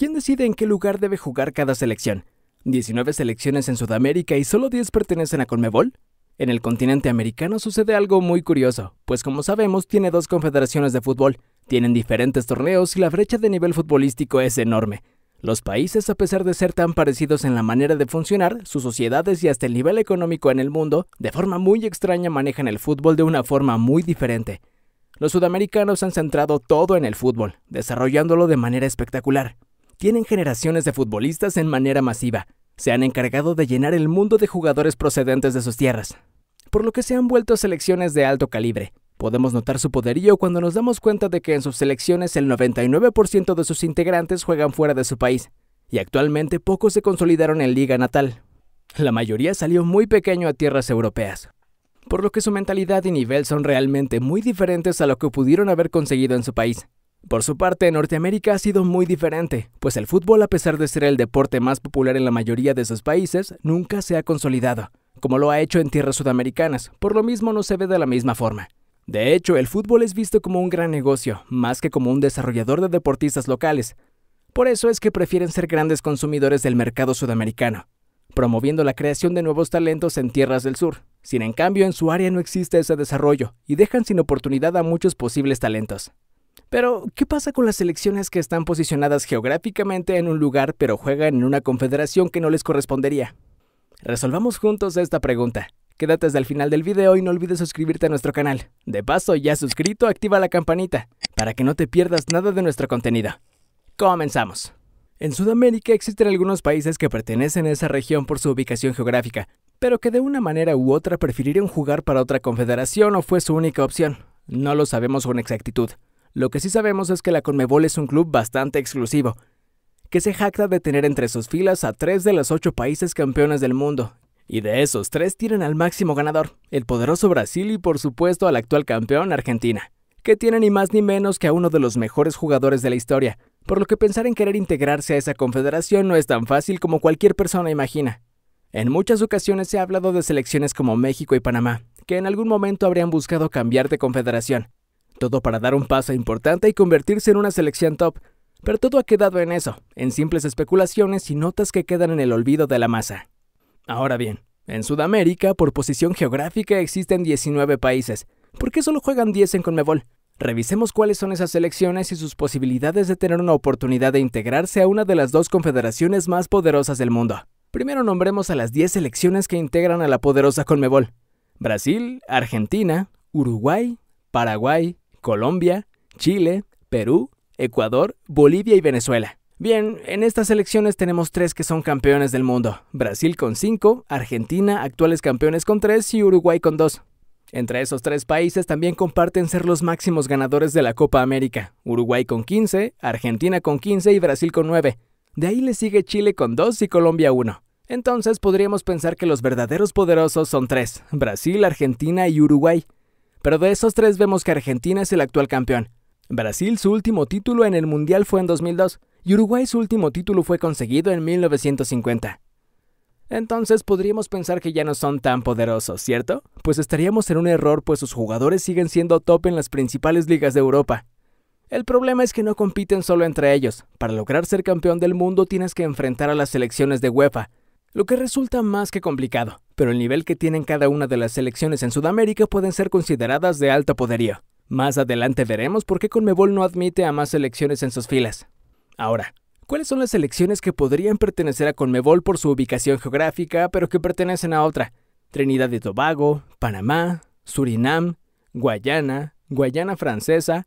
¿Quién decide en qué lugar debe jugar cada selección? ¿19 selecciones en Sudamérica y solo 10 pertenecen a Conmebol? En el continente americano sucede algo muy curioso, pues como sabemos tiene dos confederaciones de fútbol, tienen diferentes torneos y la brecha de nivel futbolístico es enorme. Los países, a pesar de ser tan parecidos en la manera de funcionar, sus sociedades y hasta el nivel económico en el mundo, de forma muy extraña manejan el fútbol de una forma muy diferente. Los sudamericanos han centrado todo en el fútbol, desarrollándolo de manera espectacular tienen generaciones de futbolistas en manera masiva. Se han encargado de llenar el mundo de jugadores procedentes de sus tierras, por lo que se han vuelto selecciones de alto calibre. Podemos notar su poderío cuando nos damos cuenta de que en sus selecciones el 99% de sus integrantes juegan fuera de su país, y actualmente pocos se consolidaron en liga natal. La mayoría salió muy pequeño a tierras europeas, por lo que su mentalidad y nivel son realmente muy diferentes a lo que pudieron haber conseguido en su país. Por su parte, Norteamérica ha sido muy diferente, pues el fútbol, a pesar de ser el deporte más popular en la mayoría de sus países, nunca se ha consolidado, como lo ha hecho en tierras sudamericanas, por lo mismo no se ve de la misma forma. De hecho, el fútbol es visto como un gran negocio, más que como un desarrollador de deportistas locales. Por eso es que prefieren ser grandes consumidores del mercado sudamericano, promoviendo la creación de nuevos talentos en tierras del sur. Sin en cambio, en su área no existe ese desarrollo y dejan sin oportunidad a muchos posibles talentos. Pero, ¿qué pasa con las selecciones que están posicionadas geográficamente en un lugar pero juegan en una confederación que no les correspondería? Resolvamos juntos esta pregunta. Quédate hasta el final del video y no olvides suscribirte a nuestro canal. De paso, ya suscrito, activa la campanita para que no te pierdas nada de nuestro contenido. Comenzamos. En Sudamérica existen algunos países que pertenecen a esa región por su ubicación geográfica, pero que de una manera u otra prefirieron jugar para otra confederación o fue su única opción. No lo sabemos con exactitud. Lo que sí sabemos es que la Conmebol es un club bastante exclusivo, que se jacta de tener entre sus filas a tres de los ocho países campeones del mundo, y de esos tres tienen al máximo ganador, el poderoso Brasil y por supuesto al actual campeón Argentina, que tiene ni más ni menos que a uno de los mejores jugadores de la historia, por lo que pensar en querer integrarse a esa confederación no es tan fácil como cualquier persona imagina. En muchas ocasiones se ha hablado de selecciones como México y Panamá, que en algún momento habrían buscado cambiar de confederación, todo para dar un paso importante y convertirse en una selección top. Pero todo ha quedado en eso, en simples especulaciones y notas que quedan en el olvido de la masa. Ahora bien, en Sudamérica, por posición geográfica, existen 19 países. ¿Por qué solo juegan 10 en Conmebol? Revisemos cuáles son esas selecciones y sus posibilidades de tener una oportunidad de integrarse a una de las dos confederaciones más poderosas del mundo. Primero nombremos a las 10 selecciones que integran a la poderosa Conmebol. Brasil, Argentina, Uruguay, Paraguay, Colombia, Chile, Perú, Ecuador, Bolivia y Venezuela. Bien, en estas elecciones tenemos tres que son campeones del mundo. Brasil con 5, Argentina, actuales campeones con tres y Uruguay con dos. Entre esos tres países también comparten ser los máximos ganadores de la Copa América. Uruguay con 15, Argentina con 15 y Brasil con 9. De ahí le sigue Chile con 2 y Colombia 1. Entonces podríamos pensar que los verdaderos poderosos son tres, Brasil, Argentina y Uruguay. Pero de esos tres vemos que Argentina es el actual campeón. Brasil su último título en el Mundial fue en 2002 y Uruguay su último título fue conseguido en 1950. Entonces podríamos pensar que ya no son tan poderosos, ¿cierto? Pues estaríamos en un error pues sus jugadores siguen siendo top en las principales ligas de Europa. El problema es que no compiten solo entre ellos. Para lograr ser campeón del mundo tienes que enfrentar a las selecciones de UEFA, lo que resulta más que complicado, pero el nivel que tienen cada una de las selecciones en Sudamérica pueden ser consideradas de alto poderío. Más adelante veremos por qué Conmebol no admite a más selecciones en sus filas. Ahora, ¿cuáles son las selecciones que podrían pertenecer a Conmebol por su ubicación geográfica, pero que pertenecen a otra? Trinidad y Tobago, Panamá, Surinam, Guayana, Guayana Francesa,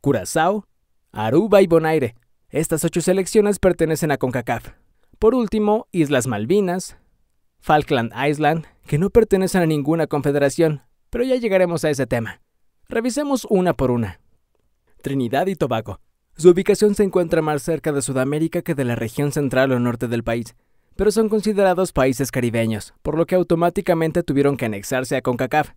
Curazao, Aruba y Bonaire. Estas ocho selecciones pertenecen a CONCACAF. Por último, Islas Malvinas, Falkland Island, que no pertenecen a ninguna confederación, pero ya llegaremos a ese tema. Revisemos una por una. Trinidad y Tobago. Su ubicación se encuentra más cerca de Sudamérica que de la región central o norte del país, pero son considerados países caribeños, por lo que automáticamente tuvieron que anexarse a CONCACAF.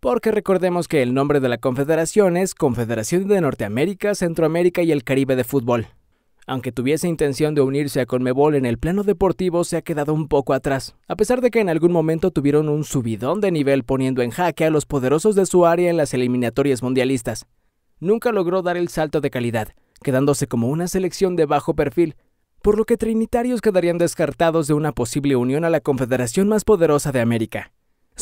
Porque recordemos que el nombre de la confederación es Confederación de Norteamérica, Centroamérica y el Caribe de Fútbol aunque tuviese intención de unirse a Conmebol en el plano deportivo, se ha quedado un poco atrás, a pesar de que en algún momento tuvieron un subidón de nivel poniendo en jaque a los poderosos de su área en las eliminatorias mundialistas. Nunca logró dar el salto de calidad, quedándose como una selección de bajo perfil, por lo que Trinitarios quedarían descartados de una posible unión a la confederación más poderosa de América.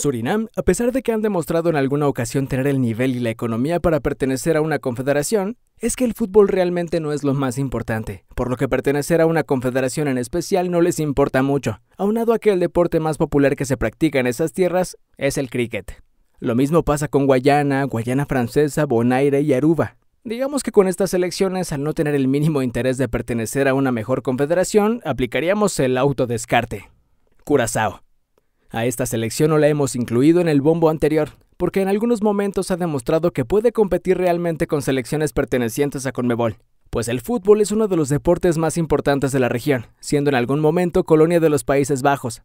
Surinam, a pesar de que han demostrado en alguna ocasión tener el nivel y la economía para pertenecer a una confederación, es que el fútbol realmente no es lo más importante, por lo que pertenecer a una confederación en especial no les importa mucho, aunado a que el deporte más popular que se practica en esas tierras es el cricket. Lo mismo pasa con Guayana, Guayana Francesa, Bonaire y Aruba. Digamos que con estas elecciones, al no tener el mínimo interés de pertenecer a una mejor confederación, aplicaríamos el autodescarte. Curazao. A esta selección no la hemos incluido en el bombo anterior, porque en algunos momentos ha demostrado que puede competir realmente con selecciones pertenecientes a Conmebol, pues el fútbol es uno de los deportes más importantes de la región, siendo en algún momento colonia de los Países Bajos.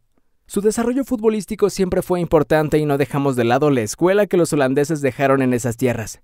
Su desarrollo futbolístico siempre fue importante y no dejamos de lado la escuela que los holandeses dejaron en esas tierras.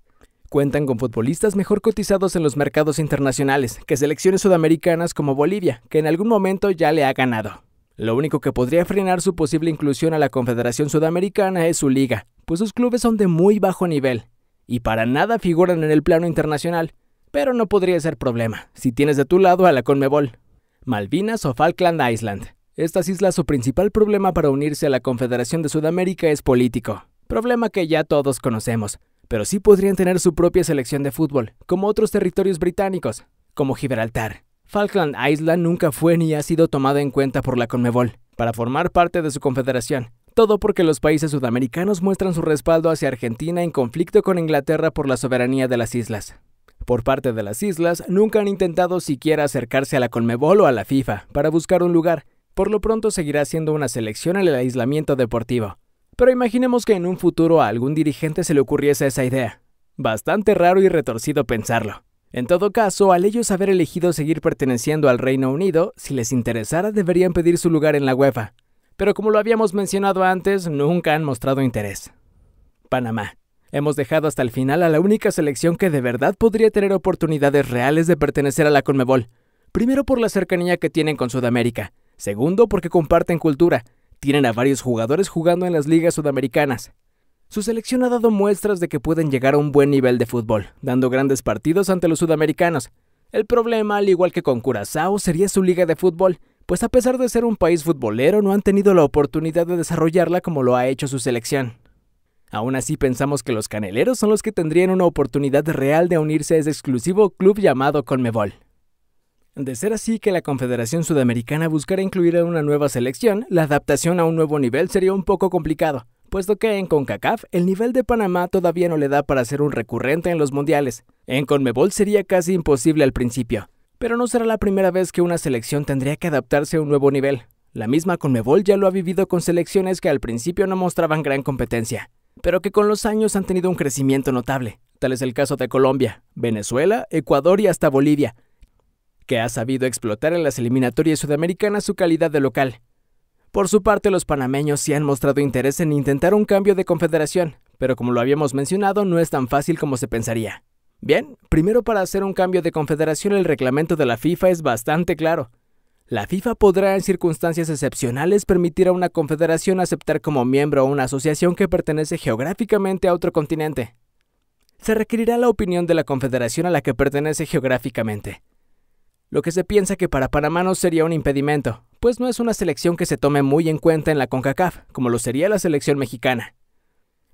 Cuentan con futbolistas mejor cotizados en los mercados internacionales que selecciones sudamericanas como Bolivia, que en algún momento ya le ha ganado. Lo único que podría frenar su posible inclusión a la Confederación Sudamericana es su liga, pues sus clubes son de muy bajo nivel y para nada figuran en el plano internacional, pero no podría ser problema si tienes de tu lado a la Conmebol. Malvinas o Falkland Island. Estas islas su principal problema para unirse a la Confederación de Sudamérica es político, problema que ya todos conocemos, pero sí podrían tener su propia selección de fútbol, como otros territorios británicos, como Gibraltar, Falkland Island nunca fue ni ha sido tomada en cuenta por la Conmebol para formar parte de su confederación, todo porque los países sudamericanos muestran su respaldo hacia Argentina en conflicto con Inglaterra por la soberanía de las islas. Por parte de las islas, nunca han intentado siquiera acercarse a la Conmebol o a la FIFA para buscar un lugar. Por lo pronto seguirá siendo una selección en el aislamiento deportivo. Pero imaginemos que en un futuro a algún dirigente se le ocurriese esa idea. Bastante raro y retorcido pensarlo. En todo caso, al ellos haber elegido seguir perteneciendo al Reino Unido, si les interesara deberían pedir su lugar en la UEFA. Pero como lo habíamos mencionado antes, nunca han mostrado interés. Panamá. Hemos dejado hasta el final a la única selección que de verdad podría tener oportunidades reales de pertenecer a la Conmebol. Primero por la cercanía que tienen con Sudamérica. Segundo porque comparten cultura. Tienen a varios jugadores jugando en las ligas sudamericanas. Su selección ha dado muestras de que pueden llegar a un buen nivel de fútbol, dando grandes partidos ante los sudamericanos. El problema, al igual que con Curazao, sería su liga de fútbol, pues a pesar de ser un país futbolero no han tenido la oportunidad de desarrollarla como lo ha hecho su selección. Aún así pensamos que los caneleros son los que tendrían una oportunidad real de unirse a ese exclusivo club llamado Conmebol. De ser así que la Confederación Sudamericana buscara incluir a una nueva selección, la adaptación a un nuevo nivel sería un poco complicado, puesto que en CONCACAF el nivel de Panamá todavía no le da para ser un recurrente en los mundiales. En CONMEBOL sería casi imposible al principio, pero no será la primera vez que una selección tendría que adaptarse a un nuevo nivel. La misma CONMEBOL ya lo ha vivido con selecciones que al principio no mostraban gran competencia, pero que con los años han tenido un crecimiento notable. Tal es el caso de Colombia, Venezuela, Ecuador y hasta Bolivia, que ha sabido explotar en las eliminatorias sudamericanas su calidad de local. Por su parte, los panameños sí han mostrado interés en intentar un cambio de confederación, pero como lo habíamos mencionado, no es tan fácil como se pensaría. Bien, primero para hacer un cambio de confederación el reglamento de la FIFA es bastante claro. La FIFA podrá en circunstancias excepcionales permitir a una confederación aceptar como miembro a una asociación que pertenece geográficamente a otro continente. Se requerirá la opinión de la confederación a la que pertenece geográficamente. Lo que se piensa que para Panamá no sería un impedimento, pues no es una selección que se tome muy en cuenta en la CONCACAF, como lo sería la selección mexicana,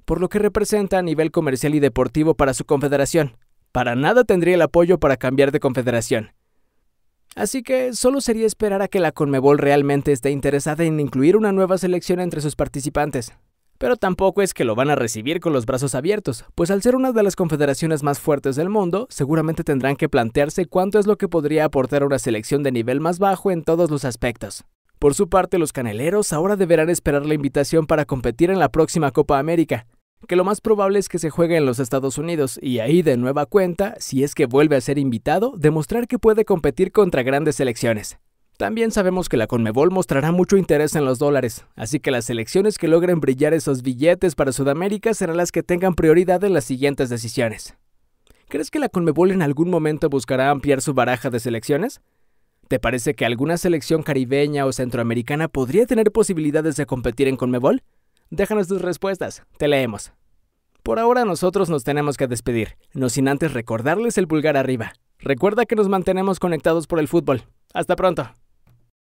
por lo que representa a nivel comercial y deportivo para su confederación. Para nada tendría el apoyo para cambiar de confederación. Así que solo sería esperar a que la Conmebol realmente esté interesada en incluir una nueva selección entre sus participantes, pero tampoco es que lo van a recibir con los brazos abiertos, pues al ser una de las confederaciones más fuertes del mundo, seguramente tendrán que plantearse cuánto es lo que podría aportar a una selección de nivel más bajo en todos los aspectos. Por su parte, los caneleros ahora deberán esperar la invitación para competir en la próxima Copa América, que lo más probable es que se juegue en los Estados Unidos y ahí de nueva cuenta, si es que vuelve a ser invitado, demostrar que puede competir contra grandes selecciones. También sabemos que la Conmebol mostrará mucho interés en los dólares, así que las selecciones que logren brillar esos billetes para Sudamérica serán las que tengan prioridad en las siguientes decisiones. ¿Crees que la Conmebol en algún momento buscará ampliar su baraja de selecciones? ¿Te parece que alguna selección caribeña o centroamericana podría tener posibilidades de competir en Conmebol? Déjanos tus respuestas, te leemos. Por ahora nosotros nos tenemos que despedir, no sin antes recordarles el pulgar arriba. Recuerda que nos mantenemos conectados por el fútbol. Hasta pronto.